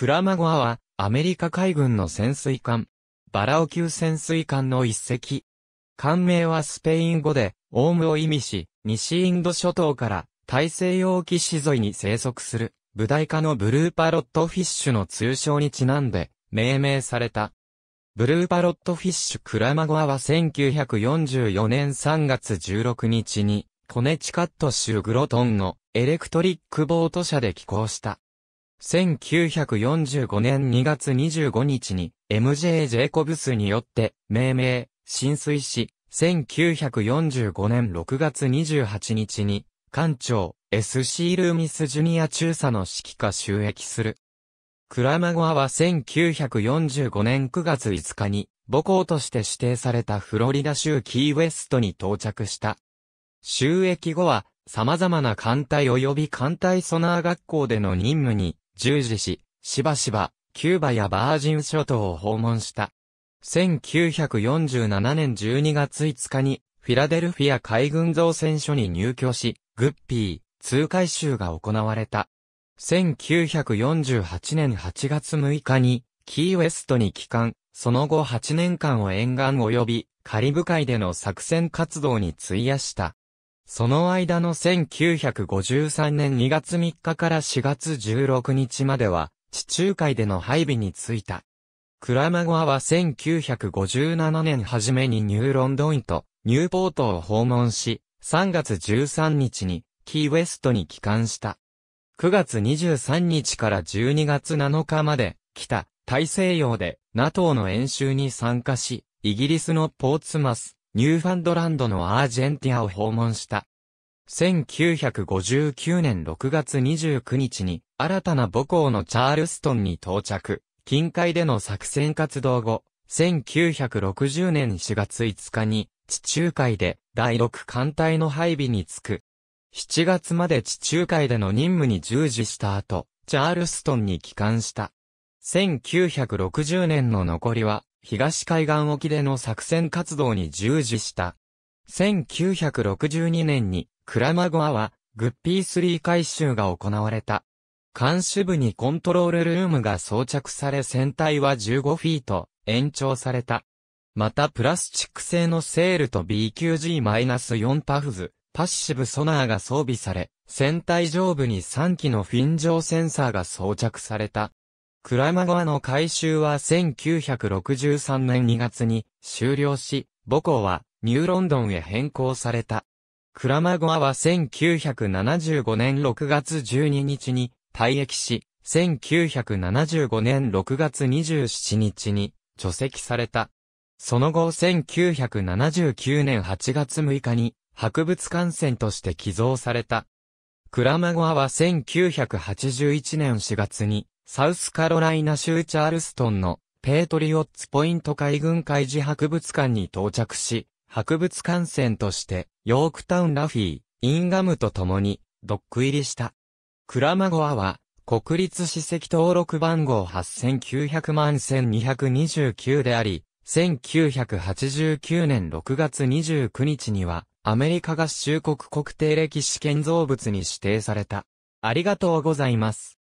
クラマゴアは、アメリカ海軍の潜水艦、バラオ級潜水艦の一隻。艦名はスペイン語で、オウムを意味し、西インド諸島から大西洋岸沿いに生息する、ブダイ科のブルーパロットフィッシュの通称にちなんで、命名された。ブルーパロットフィッシュクラマゴアは1944年3月16日に、コネチカット州グロトンのエレクトリックボート社で寄港した。1945年2月25日に MJ ジェイコブスによって命名、浸水し、1945年6月28日に、艦長、S.C. ルーミス・ジュニア中佐の指揮下収益する。クラマゴアは1945年9月5日に、母校として指定されたフロリダ州キーウェストに到着した。収益後は、様々な艦隊及び艦隊ソナー学校での任務に従事し、しばしば、キューバやバージン諸島を訪問した。1947年12月5日に、フィラデルフィア海軍造船所に入居し、グッピー、通海衆が行われた。1948年8月6日に、キーウェストに帰還、その後8年間を沿岸及び、カリブ海での作戦活動に費やした。その間の1953年2月3日から4月16日までは、地中海での配備についた。クラマゴアは1957年初めにニューロンドンとニューポートを訪問し、3月13日にキーウェストに帰還した。9月23日から12月7日まで、北、大西洋で NATO の演習に参加し、イギリスのポーツマス、ニューファンドランドのアージェンティアを訪問した。1959年6月29日に、新たな母校のチャールストンに到着、近海での作戦活動後、1960年4月5日に、地中海で第6艦隊の配備に着く。7月まで地中海での任務に従事した後、チャールストンに帰還した。1960年の残りは、東海岸沖での作戦活動に従事した。1962年に、クラマゴアは、グッピー3回収が行われた。監視部にコントロールルームが装着され船体は15フィート、延長された。またプラスチック製のセールと BQG-4 パフズ、パッシブソナーが装備され、船体上部に3機のフィン状センサーが装着された。クラマ川の改修は1963年2月に終了し、母校はニューロンドンへ変更された。クラマゴアは1975年6月12日に退役し、1975年6月27日に除籍された。その後1979年8月6日に博物館船として寄贈された。クラマゴアは1981年4月にサウスカロライナ州チャールストンのペートリオッツポイント海軍海事博物館に到着し、博物館船としてヨークタウンラフィー、インガムと共にドック入りした。クラマゴアは国立史跡登録番号8900万1229であり、1989年6月29日にはアメリカ合衆国国定歴史建造物に指定された。ありがとうございます。